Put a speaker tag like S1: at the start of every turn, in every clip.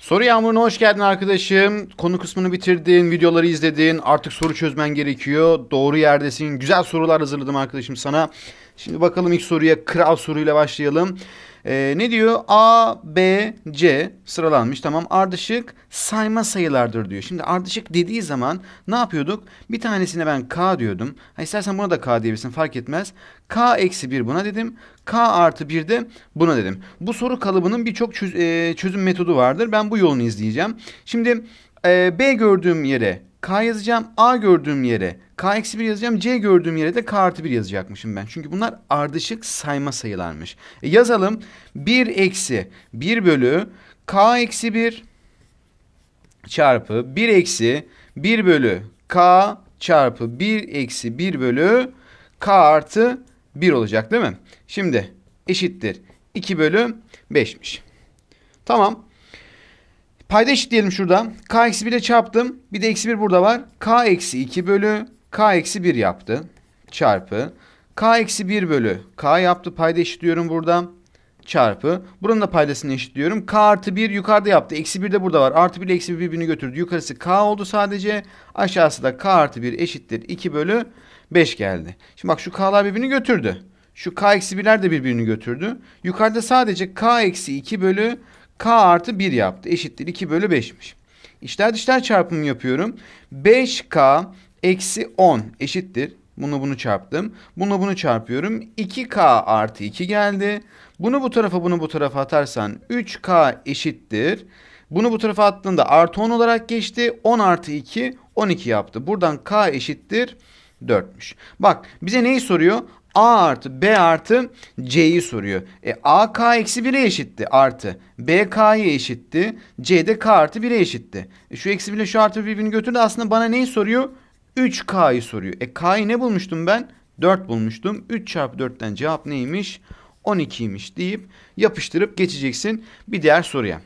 S1: Soru yağmuruna hoş geldin arkadaşım. Konu kısmını bitirdin, videoları izledin. Artık soru çözmen gerekiyor. Doğru yerdesin. Güzel sorular hazırladım arkadaşım sana. Şimdi bakalım ilk soruya kral soruyla başlayalım. E, ne diyor? A, B, C sıralanmış tamam. Ardışık sayma sayılardır diyor. Şimdi ardışık dediği zaman ne yapıyorduk? Bir tanesine ben K diyordum. Ha, istersen buna da K diyebilirsin fark etmez. K eksi 1 buna dedim. K artı 1 de buna dedim. Bu soru kalıbının birçok çöz, e, çözüm metodu vardır. Ben bu yolunu izleyeceğim. Şimdi e, B gördüğüm yere K yazacağım A gördüğüm yere K eksi 1 yazacağım. C gördüğüm yere de K artı 1 yazacakmışım ben. Çünkü bunlar ardışık sayma sayılarmış. E yazalım. 1 eksi 1 bölü K eksi 1 çarpı 1 eksi 1 bölü K çarpı 1 eksi 1 bölü K artı 1 olacak değil mi? Şimdi eşittir. 2 bölü 5'miş. Tamam. Payda eşit diyelim şurada. K eksi 1 ile çarptım. Bir de eksi 1 burada var. K eksi 2 bölü K eksi 1 yaptı. Çarpı. K eksi 1 bölü K yaptı. Payda eşit diyorum burada. Çarpı. Buranın da paydasını eşit diyorum, K artı 1 yukarıda yaptı. Eksi 1 de burada var. Artı 1 ile eksi 1 birbirini götürdü. Yukarısı K oldu sadece. Aşağısı da K artı 1 eşittir. 2 bölü 5 geldi. Şimdi bak şu K'lar birbirini götürdü. Şu K eksi 1'ler de birbirini götürdü. Yukarıda sadece K eksi 2 bölü K artı 1 yaptı. Eşittir 2 bölü 5'miş. İşler dışlar çarpımı yapıyorum. 5K eksi 10 eşittir. Bunu bunu çarptım. Bunu bunu çarpıyorum. 2K artı 2 geldi. Bunu bu tarafa bunu bu tarafa atarsan 3K eşittir. Bunu bu tarafa attığında artı 10 olarak geçti. 10 artı 2 12 yaptı. Buradan K eşittir 4'müş. Bak bize neyi soruyor? A artı B artı C'yi soruyor. E, A K eksi 1'e eşitti artı. B K'ya eşitti. C de K artı 1'e eşitti. E, şu eksi 1 şu artı birbirini götürdü. Aslında bana neyi soruyor? 3K'yı soruyor. E K'yı ne bulmuştum ben? 4 bulmuştum. 3 çarpı 4'ten cevap neymiş? 12'ymiş deyip yapıştırıp geçeceksin bir diğer soruya.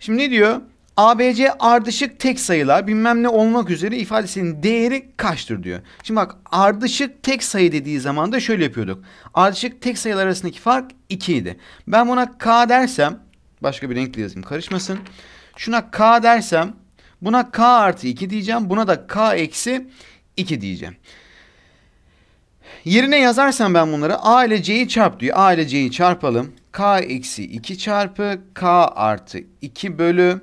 S1: Şimdi ne diyor? ABC ardışık tek sayılar bilmem ne olmak üzere ifadesinin değeri kaçtır diyor. Şimdi bak ardışık tek sayı dediği zaman da şöyle yapıyorduk. Ardışık tek sayılar arasındaki fark 2 idi. Ben buna K dersem başka bir renkle yazayım karışmasın. Şuna K dersem buna K artı 2 diyeceğim. Buna da K eksi 2 diyeceğim. Yerine yazarsam ben bunları A ile C'yi çarp diyor. A ile C'yi çarpalım. K eksi 2 çarpı K artı 2 bölü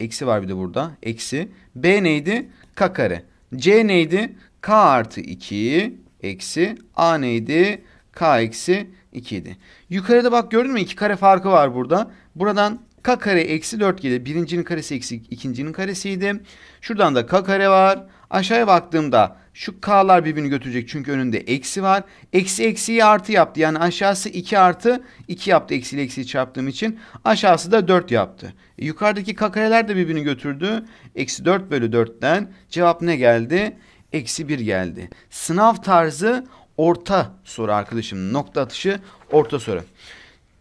S1: Eksi var bir de burada. Eksi. B neydi? K kare. C neydi? K artı 2 eksi. A neydi? K eksi 2 idi. Yukarıda bak gördün mü? 2 kare farkı var burada. Buradan K kare eksi 4 gelir. Birincinin karesi eksi ikincinin karesiydi. Şuradan da K kare var. Aşağıya baktığımda şu K'lar birbirini götürecek çünkü önünde eksi var. Eksi eksiyi artı yaptı. Yani aşağısı 2 artı 2 yaptı eksiyle eksiyi çarptığım için. Aşağısı da 4 yaptı. E, yukarıdaki K kareler de birbirini götürdü. Eksi 4 bölü 4'ten cevap ne geldi? Eksi 1 geldi. Sınav tarzı orta soru arkadaşım. Nokta atışı orta soru.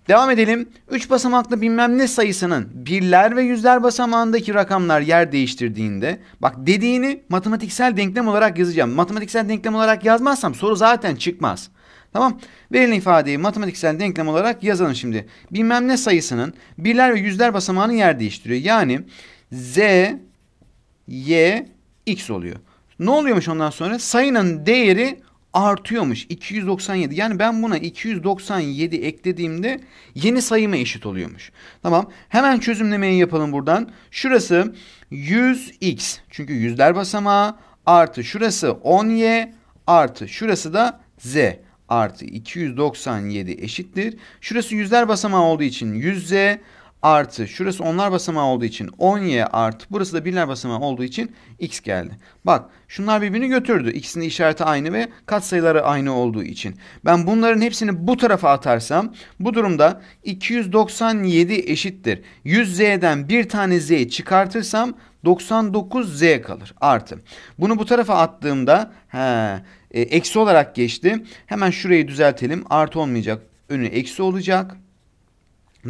S1: Devam edelim. 3 basamaklı bilmem ne sayısının birler ve yüzler basamağındaki rakamlar yer değiştirdiğinde bak dediğini matematiksel denklem olarak yazacağım. Matematiksel denklem olarak yazmazsam soru zaten çıkmaz. Tamam. Verilen ifadeyi matematiksel denklem olarak yazalım şimdi. Bilmem ne sayısının birler ve yüzler basamağını yer değiştiriyor. Yani z, y, x oluyor. Ne oluyormuş ondan sonra? Sayının değeri artıyormuş 297. Yani ben buna 297 eklediğimde yeni sayıma eşit oluyormuş. Tamam hemen çözümlemeyi yapalım buradan. Şurası 100x çünkü yüzler basamağı artı şurası 10y artı şurası da z artı 297 eşittir. Şurası yüzler basamağı olduğu için 100z artı şurası onlar basamağı olduğu için 10y artı burası da birler basamağı olduğu için x geldi. Bak şunlar birbirini götürdü. İkisinin işareti aynı ve katsayıları aynı olduğu için. Ben bunların hepsini bu tarafa atarsam bu durumda 297 eşittir. 100z'den bir tane z çıkartırsam 99z kalır artı. Bunu bu tarafa attığımda he, e, eksi olarak geçti. Hemen şurayı düzeltelim. Artı olmayacak. Önü eksi olacak.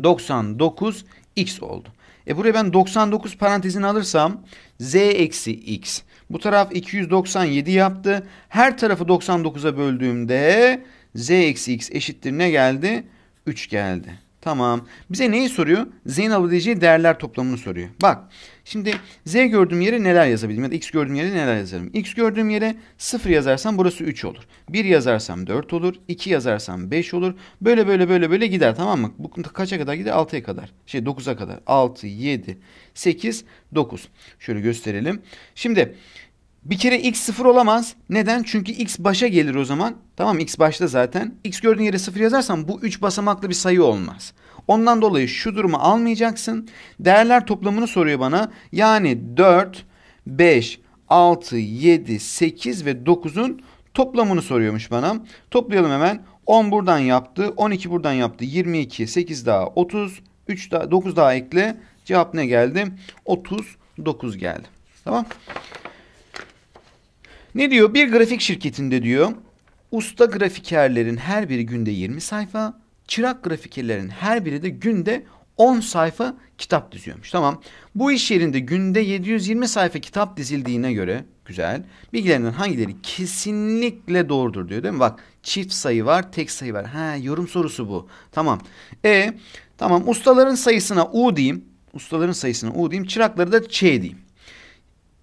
S1: 99 x oldu. E buraya ben 99 parantezini alırsam z eksi x. Bu taraf 297 yaptı. Her tarafı 99'a böldüğümde z eksi x eşittir ne geldi? 3 geldi. Tamam. Bize neyi soruyor? Z'nin alabileceği değerler toplamını soruyor. Bak Şimdi z gördüğüm yere neler yazabilirim ya da x gördüğüm yere neler yazarım? x gördüğüm yere 0 yazarsam burası 3 olur. 1 yazarsam 4 olur. 2 yazarsam 5 olur. Böyle böyle böyle böyle gider tamam mı? Bu kaça kadar gider? 6'ya kadar. Şey 9'a kadar. 6, 7, 8, 9. Şöyle gösterelim. Şimdi bir kere x sıfır olamaz. Neden? Çünkü x başa gelir o zaman. Tamam x başta zaten. x gördüğün yere sıfır yazarsam bu 3 basamaklı bir sayı olmaz. Ondan dolayı şu durumu almayacaksın. Değerler toplamını soruyor bana. Yani 4, 5, 6, 7, 8 ve 9'un toplamını soruyormuş bana. Toplayalım hemen. 10 buradan yaptı. 12 buradan yaptı. 22, 8 daha 30. 3 daha, 9 daha ekle. Cevap ne geldi? 39 geldi. Tamam. Ne diyor? Bir grafik şirketinde diyor. Usta grafikerlerin her biri günde 20 sayfa, çırak grafikerlerin her biri de günde 10 sayfa kitap diziyormuş. Tamam. Bu iş yerinde günde 720 sayfa kitap dizildiğine göre güzel. Bilgilerinden hangileri kesinlikle doğrudur diyor değil mi? Bak çift sayı var, tek sayı var. Ha yorum sorusu bu. Tamam. E tamam ustaların sayısına U diyeyim. Ustaların sayısına U diyeyim. Çırakları da Ç diyeyim.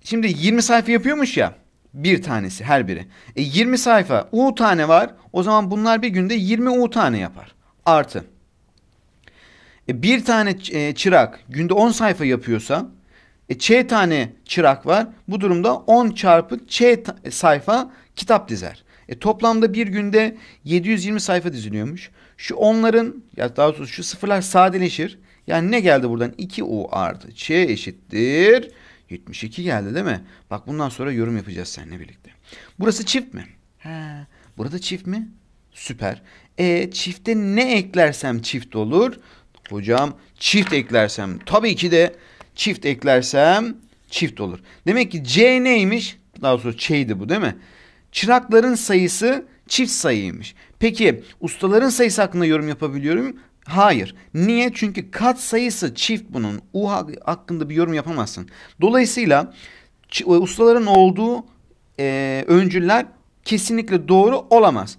S1: Şimdi 20 sayfa yapıyormuş ya. Bir tanesi her biri. E 20 sayfa U tane var. O zaman bunlar bir günde 20 U tane yapar artı. E, bir tane e, çırak günde 10 sayfa yapıyorsa e, ç tane çırak var. Bu durumda 10 çarpı ç e, sayfa kitap dizer. E, toplamda bir günde 720 sayfa diziliyormuş. Şu onların ya daha doğrusu şu sıfırlar sadeleşir. Yani ne geldi buradan? 2u artı ç eşittir. 72 geldi değil mi? Bak bundan sonra yorum yapacağız seninle birlikte. Burası çift mi? He, burada çift mi? Süper. E çifte ne eklersem çift olur. Hocam çift eklersem tabii ki de çift eklersem çift olur. Demek ki C neymiş? Daha sonra Ç'ydi bu değil mi? Çırakların sayısı çift sayıymış. Peki ustaların sayısı hakkında yorum yapabiliyorum. Hayır. Niye? Çünkü kat sayısı çift bunun. U hakkında bir yorum yapamazsın. Dolayısıyla ustaların olduğu e, öncüller kesinlikle doğru olamaz.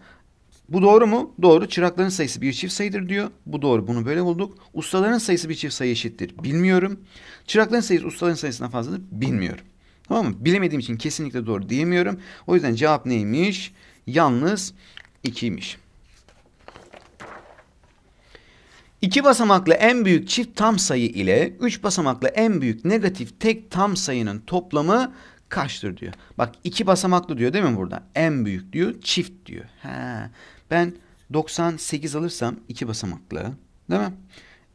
S1: Bu doğru mu? Doğru. Çırakların sayısı bir çift sayıdır diyor. Bu doğru. Bunu böyle bulduk. Ustaların sayısı bir çift sayı eşittir. Bilmiyorum. Çırakların sayısı ustaların sayısından fazladır. Bilmiyorum. Tamam mı? Bilemediğim için kesinlikle doğru diyemiyorum. O yüzden cevap neymiş? Yalnız 2'ymiş. İki basamaklı en büyük çift tam sayı ile üç basamaklı en büyük negatif tek tam sayının toplamı kaçtır diyor. Bak iki basamaklı diyor değil mi burada? En büyük diyor çift diyor. He. Ben 98 alırsam iki basamaklı değil mi?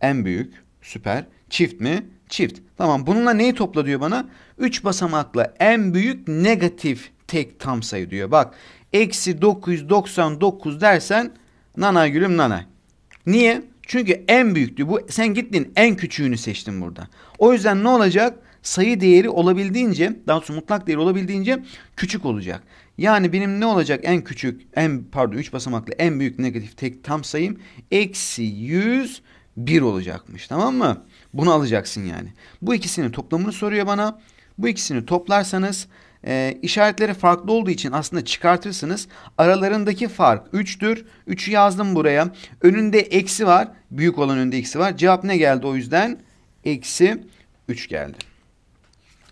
S1: En büyük süper. Çift mi? Çift. Tamam bununla neyi topla diyor bana? 3 basamaklı en büyük negatif tek tam sayı diyor. Bak eksi 999 dersen nana gülüm nana. Niye? Çünkü en büyük diyor Bu sen gittin en küçüğünü seçtin burada. O yüzden ne olacak? sayı değeri olabildiğince daha doğrusu mutlak değeri olabildiğince küçük olacak. Yani benim ne olacak en küçük en pardon 3 basamaklı en büyük negatif tek tam sayım eksi 101 olacakmış tamam mı? Bunu alacaksın yani. Bu ikisinin toplamını soruyor bana. Bu ikisini toplarsanız e, işaretleri farklı olduğu için aslında çıkartırsınız. Aralarındaki fark 3'tür. 3'ü yazdım buraya. Önünde eksi var. Büyük olan önünde eksi var. Cevap ne geldi o yüzden? Eksi 3 geldi.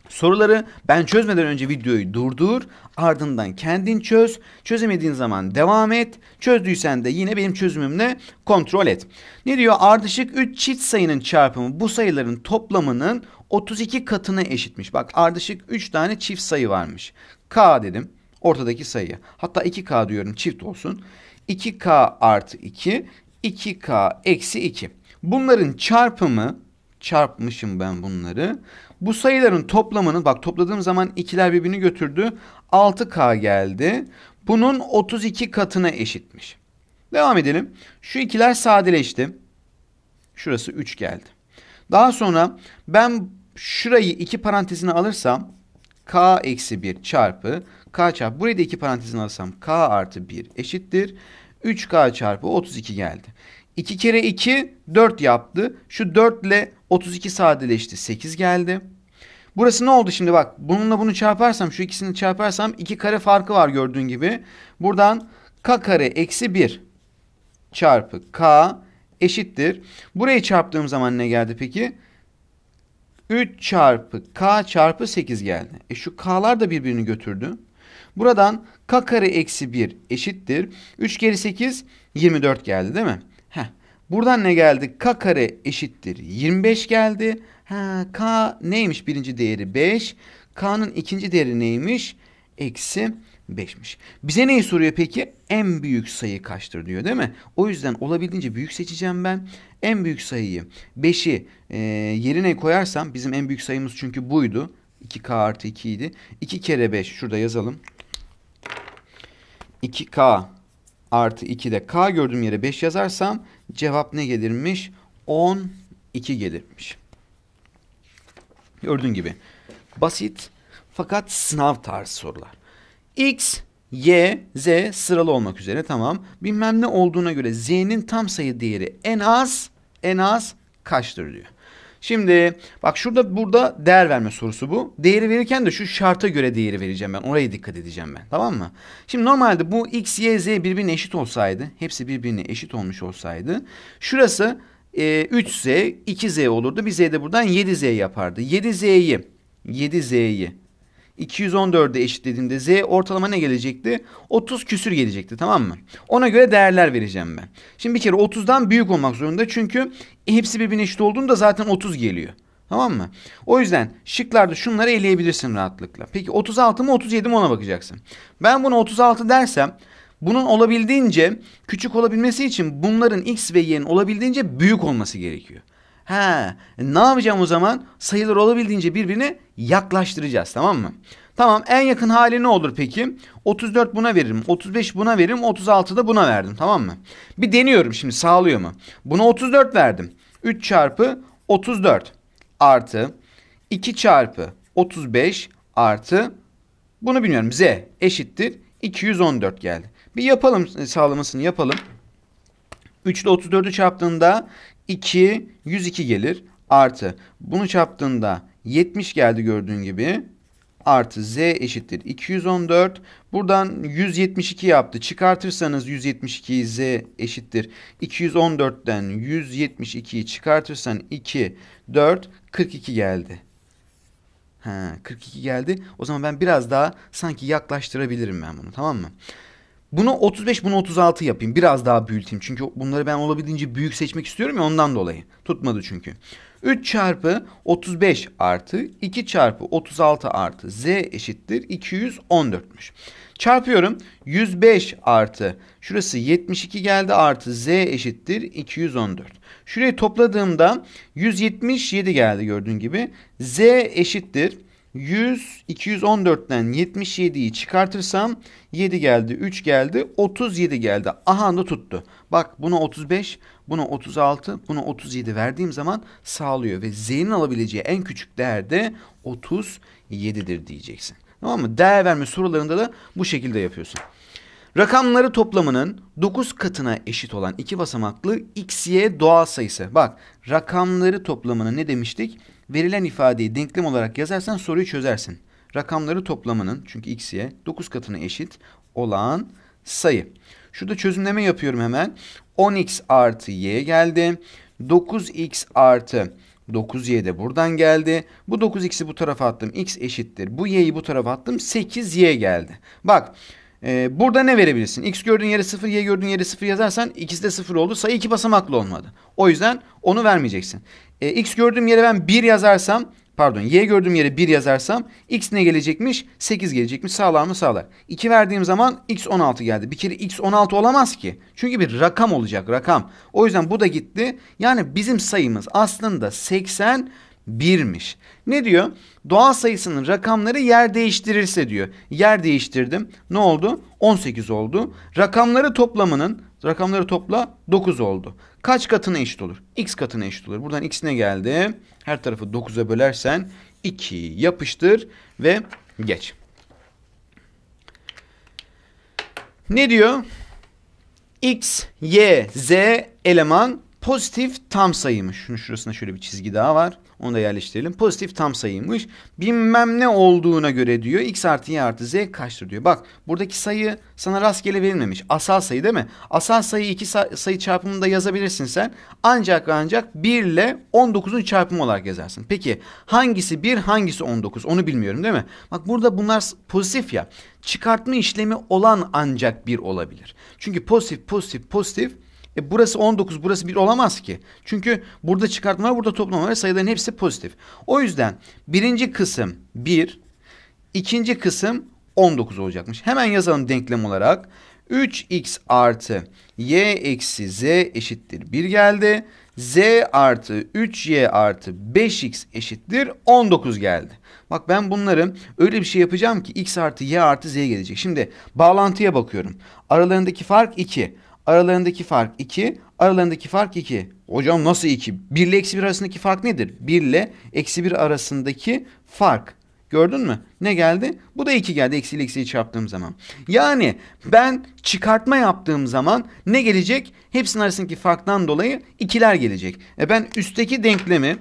S1: Soruları ben çözmeden önce videoyu durdur, ardından kendin çöz. Çözemediğin zaman devam et. Çözdüysen de yine benim çözümümle kontrol et. Ne diyor? Ardışık 3 çift sayının çarpımı bu sayıların toplamının 32 katına eşitmiş. Bak ardışık 3 tane çift sayı varmış. K dedim ortadaki sayı. Hatta 2K diyorum çift olsun. 2K artı 2, 2K eksi 2. Bunların çarpımı çarpmışım ben bunları. Bu sayıların toplamının bak topladığım zaman ikiler birbirini götürdü. 6K geldi. Bunun 32 katına eşitmiş. Devam edelim. Şu ikiler sadeleşti. Şurası 3 geldi. Daha sonra ben şurayı iki parantezine alırsam k eksi 1 çarpı k çarpı burayı da iki parantezine alırsam k artı 1 eşittir. 3k çarpı 32 geldi. 2 kere 2 4 yaptı. Şu 4 ile 32 sadeleşti. 8 geldi. Burası ne oldu şimdi bak. Bununla bunu çarparsam şu ikisini çarparsam 2 kare farkı var gördüğün gibi. Buradan k kare eksi 1 çarpı k eşittir. Burayı çarptığım zaman ne geldi peki? 3 çarpı k çarpı 8 geldi. E şu k'lar da birbirini götürdü. Buradan k kare eksi 1 eşittir. 3 geri 8 24 geldi değil mi? Heh. Buradan ne geldi? K kare eşittir 25 geldi. Ha, K neymiş birinci değeri 5. K'nın ikinci değeri neymiş? Eksi 5'miş. Bize neyi soruyor peki? En büyük sayı kaçtır diyor değil mi? O yüzden olabildiğince büyük seçeceğim ben. En büyük sayıyı 5'i e, yerine koyarsam bizim en büyük sayımız çünkü buydu. 2K artı 2 idi. 2 kere 5 şurada yazalım. 2K artı 2'de k gördüğüm yere 5 yazarsam cevap ne gelirmiş? 12 gelirmiş. Gördüğün gibi basit fakat sınav tarzı sorular. X, Y, Z sıralı olmak üzere tamam. Bilmem ne olduğuna göre Z'nin tam sayı değeri en az en az kaçtır diyor. Şimdi bak şurada burada değer verme sorusu bu. Değeri verirken de şu şarta göre değeri vereceğim ben. Oraya dikkat edeceğim ben. Tamam mı? Şimdi normalde bu x, y, z birbirine eşit olsaydı. Hepsi birbirine eşit olmuş olsaydı. Şurası e, 3z, 2z olurdu. Bir z de buradan 7z yapardı. 7z'yi 7z'yi 214'e eşitlediğimde z ortalama ne gelecekti? 30 küsür gelecekti tamam mı? Ona göre değerler vereceğim ben. Şimdi bir kere 30'dan büyük olmak zorunda çünkü hepsi birbirine eşit olduğunda zaten 30 geliyor. Tamam mı? O yüzden şıklarda şunları eleyebilirsin rahatlıkla. Peki 36 mı 37 mi ona bakacaksın. Ben buna 36 dersem bunun olabildiğince küçük olabilmesi için bunların x ve y'nin olabildiğince büyük olması gerekiyor. He, ne yapacağım o zaman? Sayıları olabildiğince birbirine yaklaştıracağız tamam mı? Tamam en yakın hali ne olur peki? 34 buna veririm. 35 buna veririm. 36 da buna verdim tamam mı? Bir deniyorum şimdi sağlıyor mu? Buna 34 verdim. 3 çarpı 34 artı 2 çarpı 35 artı bunu bilmiyorum z eşittir 214 geldi. Bir yapalım e, sağlamasını yapalım. 3 ile 34'ü çarptığında 2, 102 gelir. Artı bunu çarptığında 70 geldi gördüğün gibi. Artı z eşittir 214. Buradan 172 yaptı. Çıkartırsanız 172 z eşittir. 214'ten 172'yi çıkartırsan 2, 4, 42 geldi. Ha, 42 geldi. O zaman ben biraz daha sanki yaklaştırabilirim ben bunu tamam mı? Bunu 35 bunu 36 yapayım. Biraz daha büyüteyim. Çünkü bunları ben olabildiğince büyük seçmek istiyorum ya ondan dolayı. Tutmadı çünkü. 3 çarpı 35 artı 2 çarpı 36 artı z eşittir 214'müş. Çarpıyorum 105 artı şurası 72 geldi artı z eşittir 214. Şurayı topladığımda 177 geldi gördüğün gibi z eşittir 100, 214'ten 77'yi çıkartırsam 7 geldi, 3 geldi, 37 geldi. Aha da tuttu. Bak buna 35, buna 36, buna 37 verdiğim zaman sağlıyor. Ve Z'nin alabileceği en küçük değer de 37'dir diyeceksin. Tamam mı? Değer verme sorularında da bu şekilde yapıyorsun. Rakamları toplamının 9 katına eşit olan iki basamaklı xy doğal sayısı. Bak rakamları toplamını ne demiştik? Verilen ifadeyi denklem olarak yazarsan soruyu çözersin. Rakamları toplamının çünkü x'ye 9 katına eşit olan sayı. Şurada çözümleme yapıyorum hemen. 10x artı y geldi. 9x artı 9y de buradan geldi. Bu 9x'i bu tarafa attım. x eşittir. Bu y'yi bu tarafa attım. 8y geldi. Bak ee, burada ne verebilirsin? X gördüğün yere 0, Y gördüğün yere 0 yazarsan ikisi de 0 oldu. Sayı iki basamaklı olmadı. O yüzden onu vermeyeceksin. Ee, X gördüğüm yere ben 1 yazarsam pardon Y gördüğüm yere 1 yazarsam X ne gelecekmiş? 8 gelecekmiş. Sağlar mı? Sağlar. 2 verdiğim zaman X 16 geldi. Bir kere X 16 olamaz ki. Çünkü bir rakam olacak rakam. O yüzden bu da gitti. Yani bizim sayımız aslında 80 1'miş. Ne diyor? Doğal sayısının rakamları yer değiştirirse diyor. Yer değiştirdim. Ne oldu? 18 oldu. Rakamları toplamının rakamları topla 9 oldu. Kaç katına eşit olur? X katına eşit olur. Buradan x'ine geldi. Her tarafı 9'a bölersen 2 yapıştır ve geç. Ne diyor? X, Y, Z eleman Pozitif tam sayıymış. Şunun şurasına şöyle bir çizgi daha var. Onu da yerleştirelim. Pozitif tam sayıymış. Bilmem ne olduğuna göre diyor. X artı Y artı Z kaçtır diyor. Bak buradaki sayı sana rastgele verilmemiş. Asal sayı değil mi? Asal sayı iki sayı çarpımında yazabilirsin sen. Ancak ancak 1 ile 19'un çarpımı olarak yazarsın. Peki hangisi 1 hangisi 19 onu bilmiyorum değil mi? Bak burada bunlar pozitif ya. Çıkartma işlemi olan ancak 1 olabilir. Çünkü pozitif pozitif pozitif e burası 19, burası 1 olamaz ki. Çünkü burada çıkartma burada toplama var. Sayıların hepsi pozitif. O yüzden birinci kısım 1, ikinci kısım 19 olacakmış. Hemen yazalım denklem olarak. 3x artı y eksi z eşittir 1 geldi. z artı 3y artı 5x eşittir 19 geldi. Bak ben bunları öyle bir şey yapacağım ki x artı y artı z gelecek. Şimdi bağlantıya bakıyorum. Aralarındaki fark 2. Aralarındaki fark 2. Aralarındaki fark 2. Hocam nasıl 2? 1 ile eksi 1 arasındaki fark nedir? 1 ile eksi 1 arasındaki fark. Gördün mü? Ne geldi? Bu da 2 geldi. Eksi ile eksiyi çarptığım zaman. Yani ben çıkartma yaptığım zaman ne gelecek? Hepsinin arasındaki farktan dolayı ikiler gelecek. E ben üstteki denklemi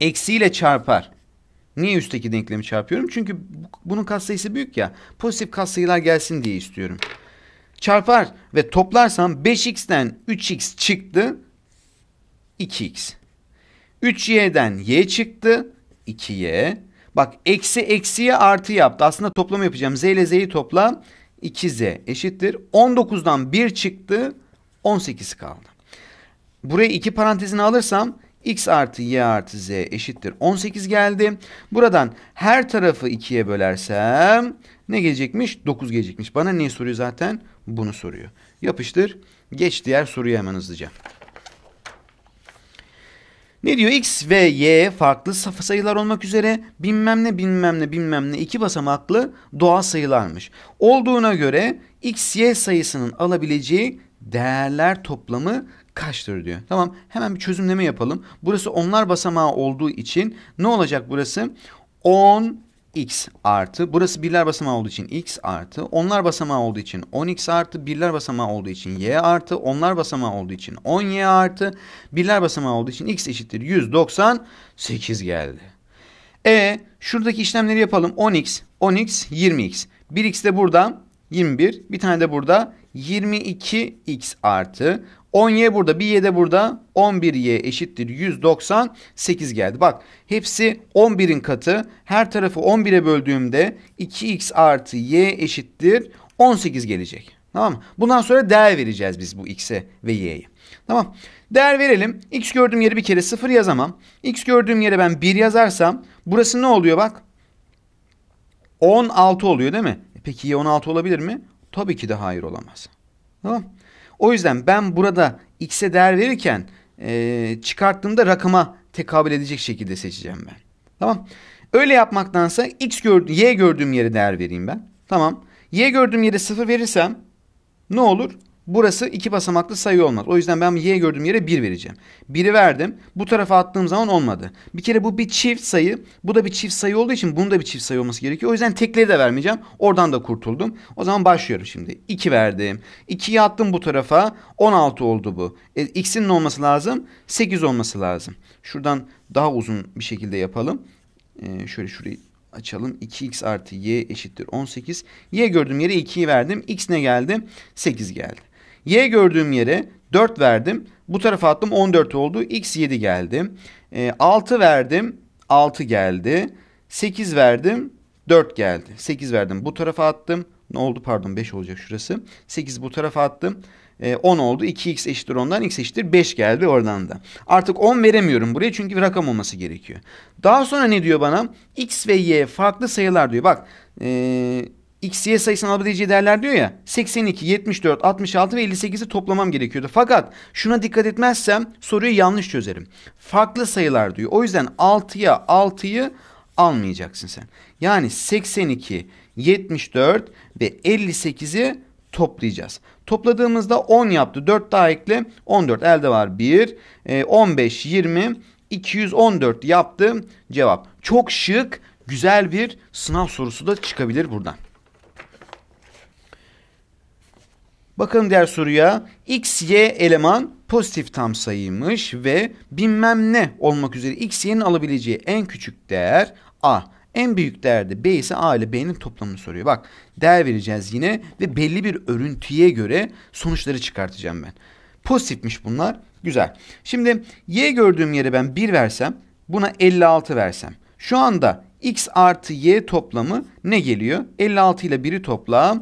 S1: eksiyle çarpar. Niye üstteki denklemi çarpıyorum? Çünkü bunun katsayısı büyük ya. Pozitif katsayılar gelsin diye istiyorum çarpar ve toplarsam 5x'ten 3x çıktı 2x. 3y'den y çıktı 2y. Bak eksi eksiye artı yaptı. Aslında toplam yapacağım. z ile z'yi topla 2z eşittir. 19'dan 1 çıktı 18 kaldı. Burayı iki parantezine alırsam x artı y artı z eşittir 18 geldi. Buradan her tarafı 2'ye bölersem ne gelecekmiş? 9 gelecekmiş. Bana neyi soruyor zaten? Bunu soruyor. Yapıştır. Geç diğer soruyu hemen hızlıca. Ne diyor? X ve Y farklı sayılar olmak üzere bilmem ne bilmem ne bilmem ne iki basamaklı doğal sayılarmış. Olduğuna göre X, Y sayısının alabileceği değerler toplamı kaçtır diyor. Tamam hemen bir çözümleme yapalım. Burası onlar basamağı olduğu için ne olacak burası? 10 x artı burası birler basamağı olduğu için x artı onlar basamağı olduğu için 10x artı birler basamağı olduğu için y artı onlar basamağı olduğu için 10y artı birler basamağı olduğu için x eşittir 198 geldi. E şuradaki işlemleri yapalım 10x 10x 20x 1x de burada 21 bir tane de burada 22x artı 10y burada, bir y de burada. 11y eşittir 198 geldi. Bak hepsi 11'in katı. Her tarafı 11'e böldüğümde 2x artı y eşittir 18 gelecek. Tamam mı? Bundan sonra değer vereceğiz biz bu x'e ve y'ye. Tamam. Değer verelim. X gördüğüm yeri bir kere 0 yazamam. X gördüğüm yere ben 1 yazarsam burası ne oluyor bak? 16 oluyor değil mi? E peki y 16 olabilir mi? Tabii ki de hayır olamaz. Tamam. O yüzden ben burada x'e değer verirken e, çıkarttığımda rakama tekabül edecek şekilde seçeceğim ben. Tamam. Öyle yapmaktansa x gördü y gördüğüm yere değer vereyim ben. Tamam. Y gördüğüm yere 0 verirsem ne olur? Burası iki basamaklı sayı olmaz. O yüzden ben y gördüğüm yere 1 vereceğim. 1'i verdim. Bu tarafa attığım zaman olmadı. Bir kere bu bir çift sayı. Bu da bir çift sayı olduğu için bunun bir çift sayı olması gerekiyor. O yüzden tekleri de vermeyeceğim. Oradan da kurtuldum. O zaman başlıyorum şimdi. 2 verdim. 2'yi attım bu tarafa. 16 oldu bu. E, x'in olması lazım? 8 olması lazım. Şuradan daha uzun bir şekilde yapalım. E, şöyle şurayı açalım. 2x artı y eşittir 18. Y gördüğüm yere 2'yi verdim. X ne geldi? 8 geldi. Y gördüğüm yere 4 verdim. Bu tarafa attım 14 oldu. X 7 geldi. E, 6 verdim. 6 geldi. 8 verdim. 4 geldi. 8 verdim. Bu tarafa attım. Ne oldu? Pardon 5 olacak şurası. 8 bu tarafa attım. E, 10 oldu. 2x eşittir 10'dan x eşittir 5 geldi oradan da. Artık 10 veremiyorum buraya çünkü bir rakam olması gerekiyor. Daha sonra ne diyor bana? x ve y farklı sayılar diyor. Bak e, x, y sayısının alabileceği değerler diyor ya 82, 74, 66 ve 58'i toplamam gerekiyordu. Fakat şuna dikkat etmezsem soruyu yanlış çözerim. Farklı sayılar diyor. O yüzden 6'ya 6'yı almayacaksın sen. Yani 82, 74 ve 58'i toplayacağız. Topladığımızda 10 yaptı. 4 daha ekle. 14 elde var. 1, 15, 20, 214 yaptı. Cevap. Çok şık, güzel bir sınav sorusu da çıkabilir buradan. Bakın diğer soruya. X, Y eleman pozitif tam sayıymış ve bilmem ne olmak üzere X, Y'nin alabileceği en küçük değer A. En büyük değer de B ise A ile B'nin toplamını soruyor. Bak değer vereceğiz yine ve belli bir örüntüye göre sonuçları çıkartacağım ben. Pozitifmiş bunlar. Güzel. Şimdi Y gördüğüm yere ben 1 versem buna 56 versem. Şu anda X artı Y toplamı ne geliyor? 56 ile 1'i topla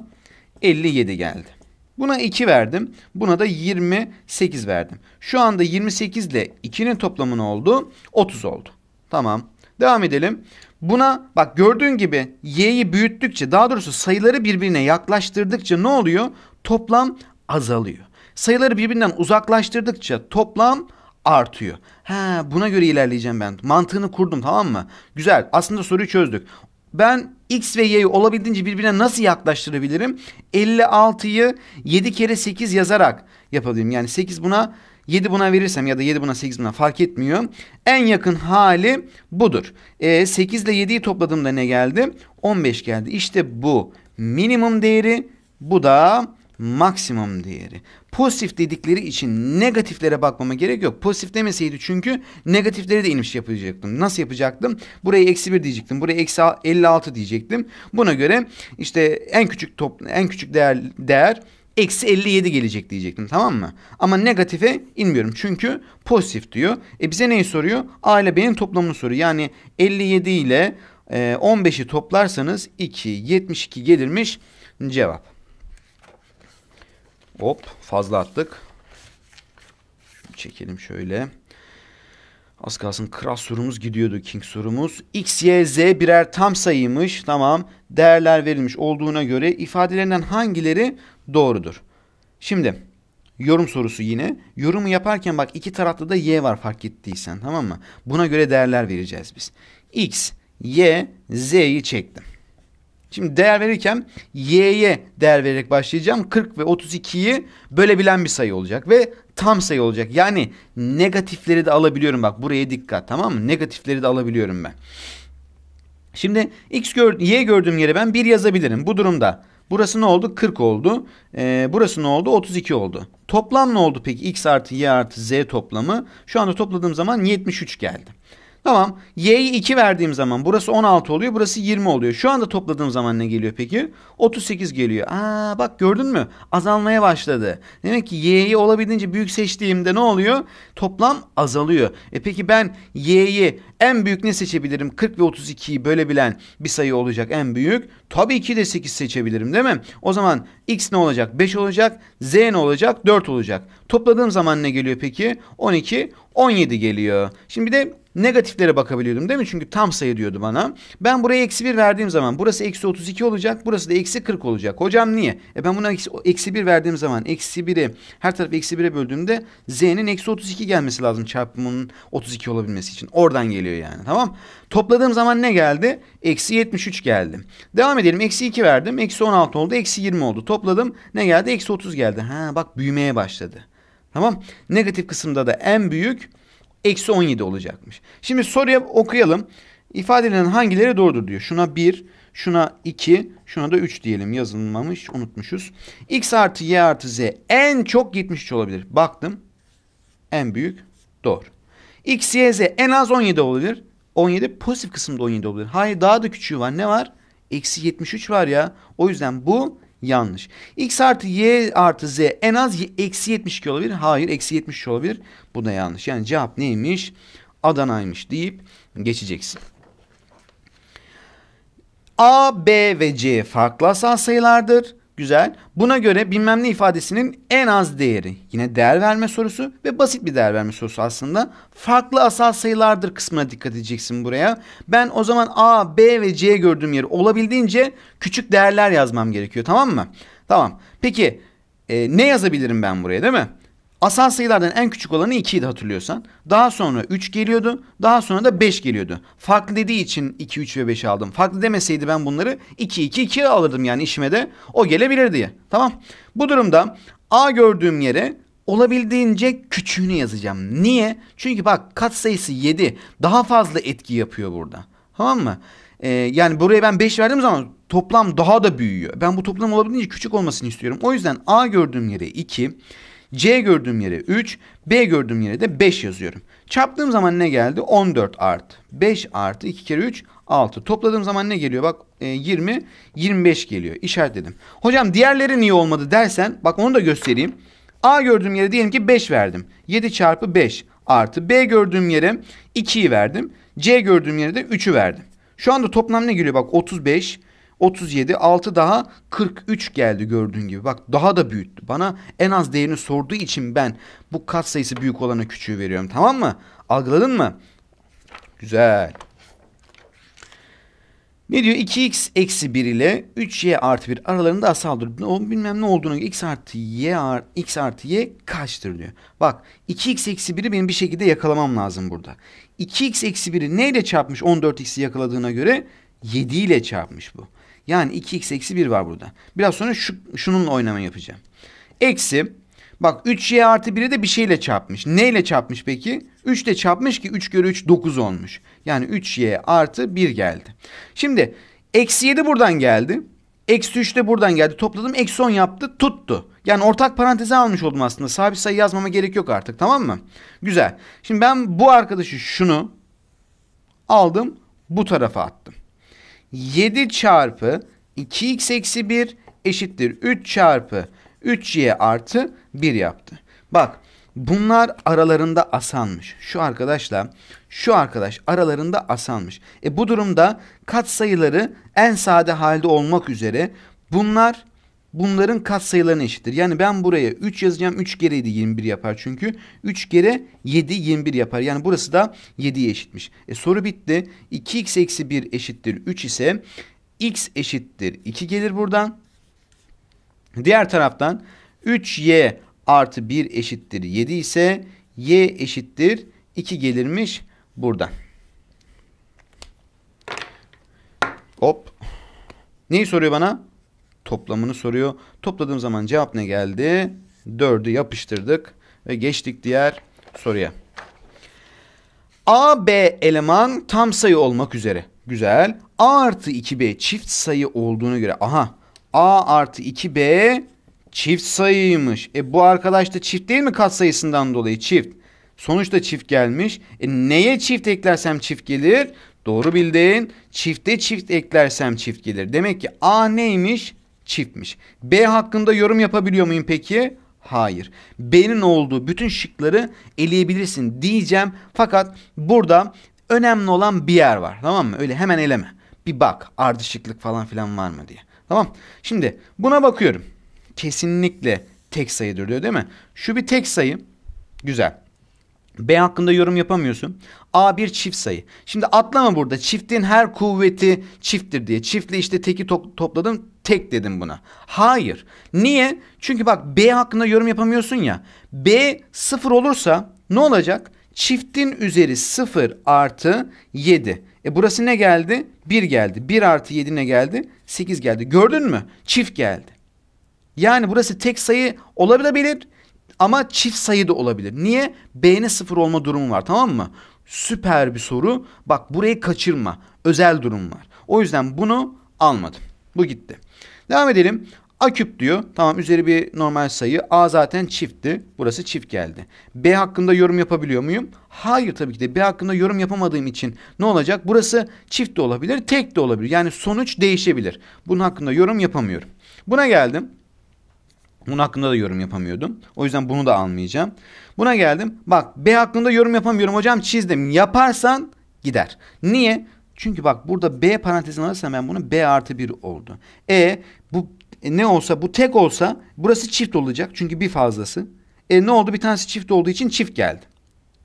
S1: 57 geldi. Buna 2 verdim. Buna da 28 verdim. Şu anda 28 ile 2'nin toplamı ne oldu? 30 oldu. Tamam. Devam edelim. Buna bak gördüğün gibi y'yi büyüttükçe daha doğrusu sayıları birbirine yaklaştırdıkça ne oluyor? Toplam azalıyor. Sayıları birbirinden uzaklaştırdıkça toplam artıyor. He, buna göre ilerleyeceğim ben. Mantığını kurdum tamam mı? Güzel. Aslında soruyu çözdük ben X ve Y'yi olabildiğince birbirine nasıl yaklaştırabilirim? 56'yı 7 kere 8 yazarak yapabilirim. Yani 8 buna 7 buna verirsem ya da 7 buna 8 buna fark etmiyor. En yakın hali budur. E, 8 ile 7'yi topladığımda ne geldi? 15 geldi. İşte bu minimum değeri bu da maksimum değeri. Pozitif dedikleri için negatiflere bakmama gerek yok. Pozitif demeseydi çünkü negatifleri de inmiş yapacaktım. Nasıl yapacaktım? Burayı eksi bir diyecektim. burayı eksi 56 diyecektim. Buna göre işte en küçük top, en küçük değer, değer eksi 57 gelecek diyecektim tamam mı? Ama negatife inmiyorum çünkü pozitif diyor. E bize neyi soruyor? A ile B'nin toplamını soruyor. Yani 57 ile 15'i e, toplarsanız 2, 72 gelirmiş cevap hop fazla attık. Şunu çekelim şöyle. Az kalsın kral surumuz gidiyordu king surumuz. X, Y, Z birer tam sayıymış. Tamam. Değerler verilmiş olduğuna göre ifadelerinden hangileri doğrudur? Şimdi yorum sorusu yine. Yorumu yaparken bak iki tarafta da Y var fark ettiysen tamam mı? Buna göre değerler vereceğiz biz. X, Y, Z'yi çektim. Şimdi değer verirken y'ye değer vererek başlayacağım. 40 ve 32'yi bölebilen bir sayı olacak ve tam sayı olacak. Yani negatifleri de alabiliyorum. Bak buraya dikkat tamam mı? Negatifleri de alabiliyorum ben. Şimdi x gör, y gördüğüm yere ben 1 yazabilirim. Bu durumda burası ne oldu? 40 oldu. Ee, burası ne oldu? 32 oldu. Toplam ne oldu peki? x artı y artı z toplamı. Şu anda topladığım zaman 73 geldi. Tamam. Y'yi 2 verdiğim zaman burası 16 oluyor. Burası 20 oluyor. Şu anda topladığım zaman ne geliyor peki? 38 geliyor. Aa bak gördün mü? Azalmaya başladı. Demek ki Y'yi olabildiğince büyük seçtiğimde ne oluyor? Toplam azalıyor. E peki ben Y'yi en büyük ne seçebilirim? 40 ve 32'yi bölebilen bir sayı olacak en büyük. Tabii ki de 8 seçebilirim değil mi? O zaman x ne olacak? 5 olacak. Z ne olacak? 4 olacak. Topladığım zaman ne geliyor peki? 12, 17 geliyor. Şimdi bir de negatiflere bakabiliyordum değil mi? Çünkü tam sayı diyordu bana. Ben buraya eksi 1 verdiğim zaman burası eksi 32 olacak. Burası da eksi 40 olacak. Hocam niye? E ben buna eksi, 1 verdiğim zaman eksi 1'i her tarafı eksi 1'e böldüğümde z'nin eksi 32 gelmesi lazım çarpımının 32 olabilmesi için. Oradan geliyor geliyor yani tamam. Topladığım zaman ne geldi? Eksi 73 geldi. Devam edelim. Eksi 2 verdim. Eksi 16 oldu. Eksi 20 oldu. Topladım. Ne geldi? Eksi 30 geldi. Ha bak büyümeye başladı. Tamam. Negatif kısımda da en büyük eksi 17 olacakmış. Şimdi soruya okuyalım. İfadelerin hangileri doğrudur diyor. Şuna 1, şuna 2, şuna da 3 diyelim. Yazılmamış, unutmuşuz. X artı Y artı Z en çok 73 olabilir. Baktım. En büyük doğru. X, Y, Z en az 17 olabilir. 17 pozitif kısımda 17 olabilir. Hayır daha da küçüğü var. Ne var? Eksi 73 var ya. O yüzden bu yanlış. X artı Y artı Z en az eksi 72 olabilir. Hayır eksi 70 olabilir. Bu da yanlış. Yani cevap neymiş? Adana'ymış deyip geçeceksin. A, B ve C farklı asal sayılardır. Güzel. Buna göre bilmem ne ifadesinin en az değeri. Yine değer verme sorusu ve basit bir değer verme sorusu aslında. Farklı asal sayılardır kısmına dikkat edeceksin buraya. Ben o zaman A, B ve C gördüğüm yeri olabildiğince küçük değerler yazmam gerekiyor tamam mı? Tamam. Peki e, ne yazabilirim ben buraya değil mi? Asal sayılardan en küçük olanı 2 idi hatırlıyorsan. Daha sonra 3 geliyordu. Daha sonra da 5 geliyordu. Farklı dediği için 2, 3 ve 5 aldım. Farklı demeseydi ben bunları 2, 2, 2 alırdım yani işime de. O gelebilir diye. Tamam. Bu durumda A gördüğüm yere olabildiğince küçüğünü yazacağım. Niye? Çünkü bak katsayısı 7 daha fazla etki yapıyor burada. Tamam mı? Ee, yani buraya ben 5 verdiğim zaman toplam daha da büyüyor. Ben bu toplam olabildiğince küçük olmasını istiyorum. O yüzden A gördüğüm yere 2, C gördüğüm yere 3, B gördüğüm yere de 5 yazıyorum. Çarptığım zaman ne geldi? 14 art. 5 artı 2 kere 3 6. Topladığım zaman ne geliyor? Bak 20, e, 25 geliyor. İşaretledim. Hocam diğerleri niye olmadı dersen bak onu da göstereyim. A gördüğüm yere diyelim ki 5 verdim. 7 çarpı 5 artı B gördüğüm yere 2'yi verdim. C gördüğüm yere de 3'ü verdim. Şu anda toplam ne geliyor? Bak 35, 35. 37, 6 daha 43 geldi gördüğün gibi. Bak daha da büyüttü. Bana en az değerini sorduğu için ben bu kat sayısı büyük olana küçüğü veriyorum. Tamam mı? Algıladın mı? Güzel. Ne diyor? 2x eksi 1 ile 3y artı 1 aralarında asaldır. O bilmem ne olduğunu x artı y artı x artı y kaçtır diyor. Bak 2x eksi 1'i benim bir şekilde yakalamam lazım burada. 2x eksi 1'i neyle çarpmış 14x'i yakaladığına göre 7 ile çarpmış bu. Yani 2x eksi 1 var burada. Biraz sonra şu, şununla oynama yapacağım. Eksi bak 3y artı 1'i de bir şeyle çarpmış. Neyle çarpmış peki? 3 ile çarpmış ki 3 göre 3 9 olmuş. Yani 3y artı 1 geldi. Şimdi eksi 7 buradan geldi. Eksi 3 de buradan geldi. Topladım eksi 10 yaptı tuttu. Yani ortak paranteze almış oldum aslında. Sabit sayı yazmama gerek yok artık tamam mı? Güzel. Şimdi ben bu arkadaşı şunu aldım bu tarafa attım. 7 çarpı 2x eksi 1 eşittir 3 çarpı 3y artı 1 yaptı. Bak bunlar aralarında asanmış. Şu arkadaşla şu arkadaş aralarında asanmış. E bu durumda katsayıları en sade halde olmak üzere bunlar bunların kat sayılarına eşittir. Yani ben buraya 3 yazacağım. 3 geriydi 21 yapar çünkü. 3 kere 7 21 yapar. Yani burası da 7'ye eşitmiş. E, soru bitti. 2x eksi 1 eşittir 3 ise x eşittir 2 gelir buradan. Diğer taraftan 3y artı 1 eşittir 7 ise y eşittir 2 gelirmiş buradan. Hop. Neyi soruyor bana? toplamını soruyor. Topladığım zaman cevap ne geldi? 4'ü yapıştırdık ve geçtik diğer soruya. A, B eleman tam sayı olmak üzere. Güzel. A artı 2B çift sayı olduğuna göre. Aha. A artı 2B çift sayıymış. E bu arkadaş da çift değil mi kat sayısından dolayı çift. Sonuçta çift gelmiş. E neye çift eklersem çift gelir? Doğru bildin. Çifte çift eklersem çift gelir. Demek ki A neymiş? çiftmiş. B hakkında yorum yapabiliyor muyum peki? Hayır. B'nin olduğu bütün şıkları eleyebilirsin diyeceğim. Fakat burada önemli olan bir yer var. Tamam mı? Öyle hemen eleme. Bir bak ardışıklık falan filan var mı diye. Tamam. Şimdi buna bakıyorum. Kesinlikle tek sayıdır diyor değil mi? Şu bir tek sayı. Güzel. B hakkında yorum yapamıyorsun. A bir çift sayı. Şimdi atlama burada. Çiftin her kuvveti çifttir diye. Çiftle işte teki to topladım Tek dedim buna. Hayır. Niye? Çünkü bak B hakkında yorum yapamıyorsun ya. B sıfır olursa ne olacak? Çiftin üzeri sıfır artı yedi. E burası ne geldi? Bir geldi. Bir artı yedi ne geldi? Sekiz geldi. Gördün mü? Çift geldi. Yani burası tek sayı olabilir ama çift sayı da olabilir. Niye? B'ne sıfır olma durumu var tamam mı? Süper bir soru. Bak burayı kaçırma. Özel durum var. O yüzden bunu almadım. Bu gitti. Devam edelim. A küp diyor. Tamam üzeri bir normal sayı. A zaten çiftti. Burası çift geldi. B hakkında yorum yapabiliyor muyum? Hayır tabii ki de. B hakkında yorum yapamadığım için ne olacak? Burası çift de olabilir, tek de olabilir. Yani sonuç değişebilir. Bunun hakkında yorum yapamıyorum. Buna geldim. Bunun hakkında da yorum yapamıyordum. O yüzden bunu da almayacağım. Buna geldim. Bak B hakkında yorum yapamıyorum hocam çizdim. Yaparsan gider. Niye? Çünkü bak burada B parantezini alırsam ben bunu B artı 1 oldu. E bu e, ne olsa bu tek olsa burası çift olacak. Çünkü bir fazlası. E ne oldu? Bir tanesi çift olduğu için çift geldi.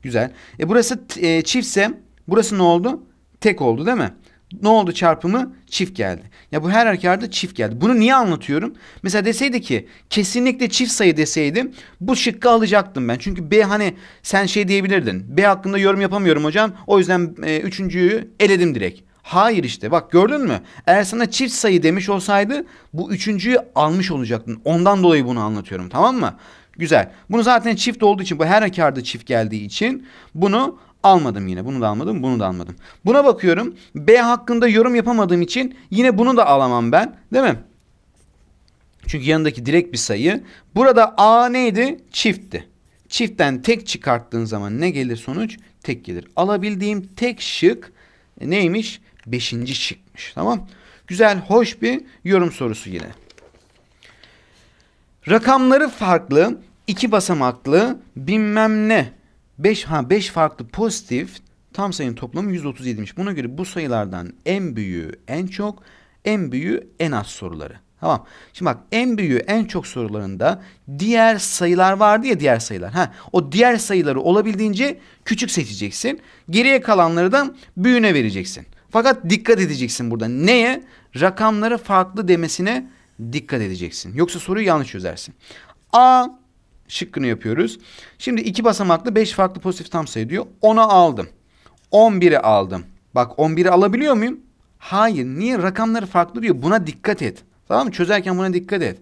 S1: Güzel. E burası e, çiftse burası ne oldu? Tek oldu değil mi? ne oldu çarpımı? Çift geldi. Ya bu her halükarda çift geldi. Bunu niye anlatıyorum? Mesela deseydi ki kesinlikle çift sayı deseydim bu şıkkı alacaktım ben. Çünkü B hani sen şey diyebilirdin. B hakkında yorum yapamıyorum hocam. O yüzden e, üçüncüyü eledim direkt. Hayır işte bak gördün mü? Eğer sana çift sayı demiş olsaydı bu üçüncüyü almış olacaktın. Ondan dolayı bunu anlatıyorum tamam mı? Güzel. Bunu zaten çift olduğu için bu her hakarda çift geldiği için bunu Almadım yine. Bunu da almadım. Bunu da almadım. Buna bakıyorum. B hakkında yorum yapamadığım için yine bunu da alamam ben. Değil mi? Çünkü yanındaki direkt bir sayı. Burada A neydi? Çiftti. Çiftten tek çıkarttığın zaman ne gelir sonuç? Tek gelir. Alabildiğim tek şık e, neymiş? Beşinci şıkmış. Tamam. Güzel, hoş bir yorum sorusu yine. Rakamları farklı, iki basamaklı, bilmem ne 5 ha 5 farklı pozitif tam sayının toplamı 137'miş. Buna göre bu sayılardan en büyüğü en çok, en büyüğü en az soruları. Tamam. Şimdi bak en büyüğü en çok sorularında diğer sayılar vardı ya diğer sayılar. Ha, o diğer sayıları olabildiğince küçük seçeceksin. Geriye kalanları da büyüğüne vereceksin. Fakat dikkat edeceksin burada. Neye? Rakamları farklı demesine dikkat edeceksin. Yoksa soruyu yanlış çözersin. A şıkkını yapıyoruz. Şimdi iki basamaklı beş farklı pozitif tam sayı diyor. 10'a aldım. 11'i aldım. Bak 11'i alabiliyor muyum? Hayır. Niye? Rakamları farklı diyor. Buna dikkat et. Tamam mı? Çözerken buna dikkat et.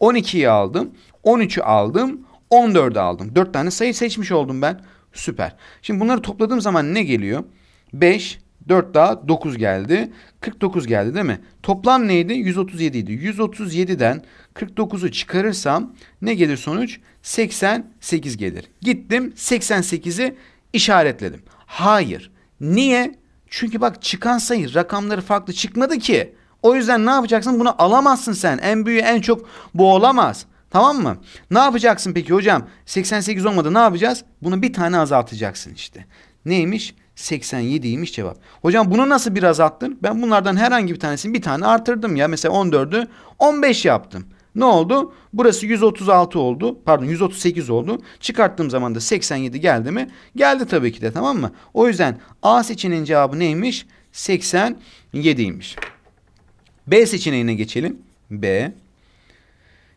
S1: 12'yi aldım. 13'ü aldım. 14'ü aldım. 4 tane sayı seçmiş oldum ben. Süper. Şimdi bunları topladığım zaman ne geliyor? 5, 4 daha 9 geldi. 49 geldi değil mi? Toplam neydi? 137 idi. 137'den 49'u çıkarırsam ne gelir sonuç? 88 gelir. Gittim 88'i işaretledim. Hayır. Niye? Çünkü bak çıkan sayı rakamları farklı çıkmadı ki. O yüzden ne yapacaksın? Bunu alamazsın sen. En büyüğü en çok bu olamaz. Tamam mı? Ne yapacaksın peki hocam? 88 olmadı ne yapacağız? Bunu bir tane azaltacaksın işte. Neymiş? 87'ymiş cevap. Hocam bunu nasıl biraz attın? Ben bunlardan herhangi bir tanesini bir tane artırdım ya. Mesela 14'ü 15 yaptım. Ne oldu? Burası 136 oldu. Pardon 138 oldu. Çıkarttığım zaman da 87 geldi mi? Geldi tabii ki de tamam mı? O yüzden A seçeneğin cevabı neymiş? 87'ymiş. B seçeneğine geçelim. B.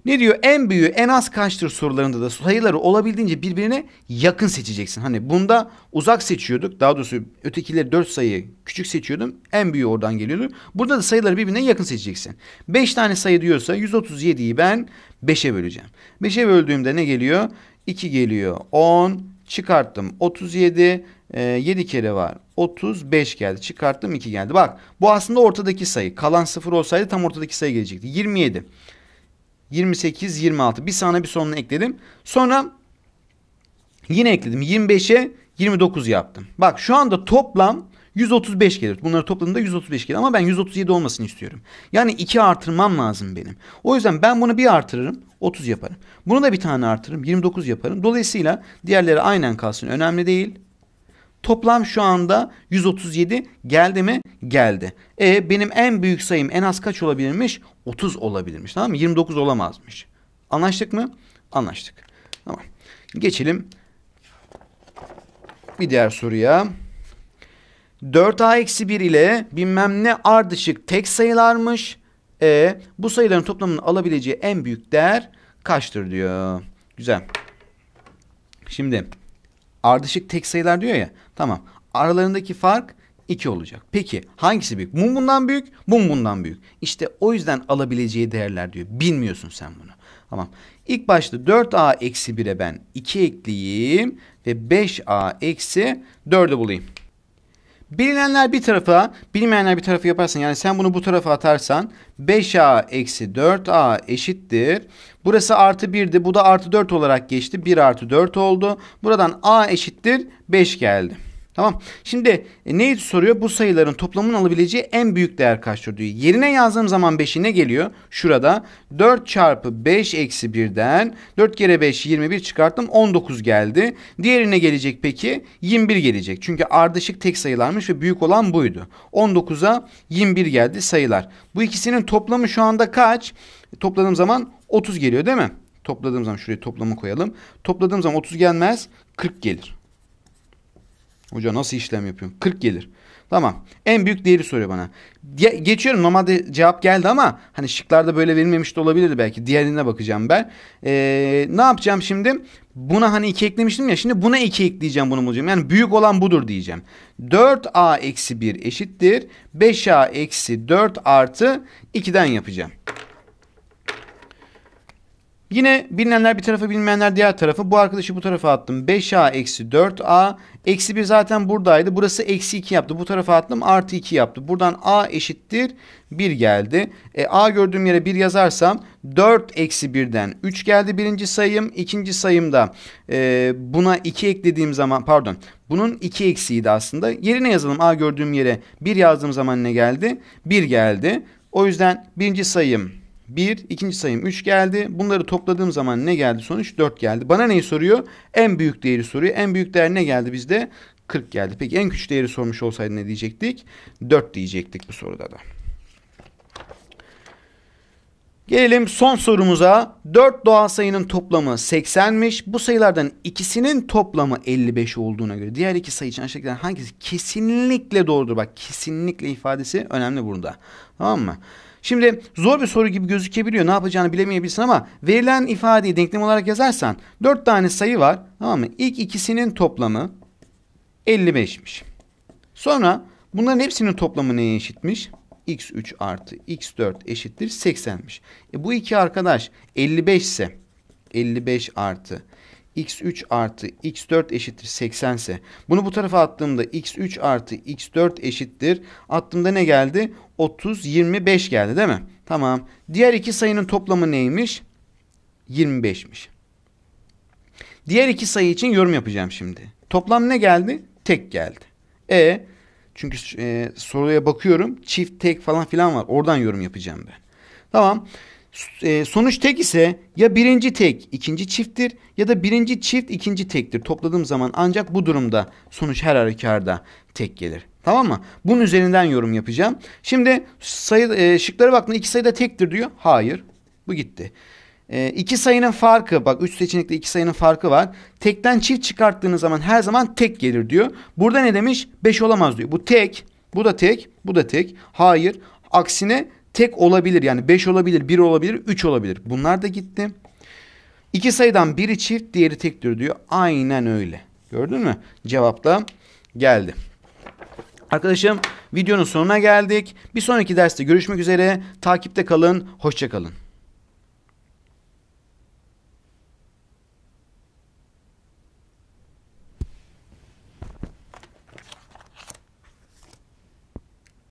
S1: Ne diyor? En büyüğü en az kaçtır sorularında da sayıları olabildiğince birbirine yakın seçeceksin. Hani bunda uzak seçiyorduk. Daha doğrusu ötekileri dört sayı küçük seçiyordum. En büyüğü oradan geliyordu. Burada da sayıları birbirine yakın seçeceksin. Beş tane sayı diyorsa 137'yi ben beşe böleceğim. Beşe böldüğümde ne geliyor? İki geliyor. On çıkarttım 37 e, 7 kere var 35 geldi çıkarttım 2 geldi. Bak bu aslında ortadaki sayı kalan 0 olsaydı tam ortadaki sayı gelecekti 27. 28, 26. Bir sağına bir sonuna ekledim. Sonra yine ekledim. 25'e 29 yaptım. Bak şu anda toplam 135 gelir. Bunları topladığımda 135 gelir ama ben 137 olmasını istiyorum. Yani 2 artırmam lazım benim. O yüzden ben bunu bir artırırım 30 yaparım. Bunu da bir tane artırırım 29 yaparım. Dolayısıyla diğerleri aynen kalsın önemli değil. Toplam şu anda 137 geldi mi? Geldi. E benim en büyük sayım en az kaç olabilirmiş? 30 olabilirmiş. Tamam mı? 29 olamazmış. Anlaştık mı? Anlaştık. Tamam. Geçelim bir diğer soruya. 4a-1 ile bilmem ne ardışık tek sayılarmış. E bu sayıların toplamının alabileceği en büyük değer kaçtır diyor. Güzel. Şimdi ardışık tek sayılar diyor ya. Tamam. Aralarındaki fark 2 olacak. Peki hangisi büyük? Mum bundan büyük, mum bundan büyük. İşte o yüzden alabileceği değerler diyor. Bilmiyorsun sen bunu. Tamam. İlk başta 4a eksi 1'e ben 2 ekleyeyim ve 5a eksi 4'ü bulayım. Bilinenler bir tarafa, bilmeyenler bir tarafa yaparsan yani sen bunu bu tarafa atarsan 5a eksi 4a eşittir. Burası artı 1'di bu da artı 4 olarak geçti. 1 artı 4 oldu. Buradan a eşittir 5 geldi. Tamam. Şimdi e, neyi soruyor? Bu sayıların toplamının alabileceği en büyük değer kaçtır diyor. Yerine yazdığım zaman 5'i ne geliyor? Şurada 4 çarpı 5 eksi 1'den 4 kere 5 21 çıkarttım 19 geldi. Diğerine gelecek peki 21 gelecek. Çünkü ardışık tek sayılarmış ve büyük olan buydu. 19'a 21 geldi sayılar. Bu ikisinin toplamı şu anda kaç? Topladığım zaman 30 geliyor değil mi? Topladığım zaman şuraya toplamı koyalım. Topladığım zaman 30 gelmez 40 gelir. Hoca nasıl işlem yapıyorum? 40 gelir. Tamam. En büyük değeri soruyor bana. Ge geçiyorum. Normalde cevap geldi ama hani şıklarda böyle verilmemiş de olabilirdi belki. Diğerine bakacağım ben. Ee, ne yapacağım şimdi? Buna hani 2 eklemiştim ya. Şimdi buna 2 ekleyeceğim bunu bulacağım. Yani büyük olan budur diyeceğim. 4a eksi 1 eşittir. 5a eksi 4 artı 2'den yapacağım. Yine bilinenler bir tarafa, bilmeyenler diğer tarafı. Bu arkadaşı bu tarafa attım. 5a eksi 4a. Eksi 1 zaten buradaydı. Burası eksi 2 yaptı. Bu tarafa attım artı 2 yaptı. Buradan a eşittir 1 geldi. E, a gördüğüm yere 1 yazarsam 4 eksi 1'den 3 geldi birinci sayım. ikinci sayımda e, buna 2 eklediğim zaman pardon bunun 2 eksiydi aslında. Yerine yazalım a gördüğüm yere 1 yazdığım zaman ne geldi? 1 geldi. O yüzden birinci sayım 1, ikinci sayım 3 geldi. Bunları topladığım zaman ne geldi sonuç? 4 geldi. Bana neyi soruyor? En büyük değeri soruyor. En büyük değer ne geldi bizde? 40 geldi. Peki en küçük değeri sormuş olsaydı ne diyecektik? 4 diyecektik bu soruda da. Gelelim son sorumuza. 4 doğal sayının toplamı 80'miş. Bu sayılardan ikisinin toplamı 55 olduğuna göre diğer iki sayı için aşağıdakilerden hangisi kesinlikle doğrudur? Bak kesinlikle ifadesi önemli burada. Tamam mı? Şimdi zor bir soru gibi gözükebiliyor. Ne yapacağını bilemeyebilirsin ama verilen ifadeyi denklem olarak yazarsan 4 tane sayı var. Tamam mı? İlk ikisinin toplamı 55'miş. Sonra bunların hepsinin toplamı neye eşitmiş? x3 artı x4 eşittir 80'miş. E bu iki arkadaş 55 ise 55 artı x3 artı x4 eşittir 80 ise bunu bu tarafa attığımda x3 artı x4 eşittir. Attığımda ne geldi? 30, 25 geldi değil mi? Tamam. Diğer iki sayının toplamı neymiş? 25'miş. Diğer iki sayı için yorum yapacağım şimdi. Toplam ne geldi? Tek geldi. E çünkü e, soruya bakıyorum. Çift, tek falan filan var. Oradan yorum yapacağım ben. Tamam. Sonuç tek ise ya birinci tek ikinci çifttir ya da birinci çift ikinci tektir. Topladığım zaman ancak bu durumda sonuç her halükarda tek gelir. Tamam mı? Bunun üzerinden yorum yapacağım. Şimdi sayı, e, şıklara baktığında iki sayı da tektir diyor. Hayır. Bu gitti. E, iki sayının farkı bak üç seçenekte iki sayının farkı var. Tekten çift çıkarttığınız zaman her zaman tek gelir diyor. Burada ne demiş? Beş olamaz diyor. Bu tek. Bu da tek. Bu da tek. Hayır. Aksine tek olabilir. Yani 5 olabilir, 1 olabilir, 3 olabilir. Bunlar da gitti. İki sayıdan biri çift, diğeri tektir diyor. Aynen öyle. Gördün mü? Cevap da geldi. Arkadaşım videonun sonuna geldik. Bir sonraki derste görüşmek üzere. Takipte kalın. Hoşçakalın.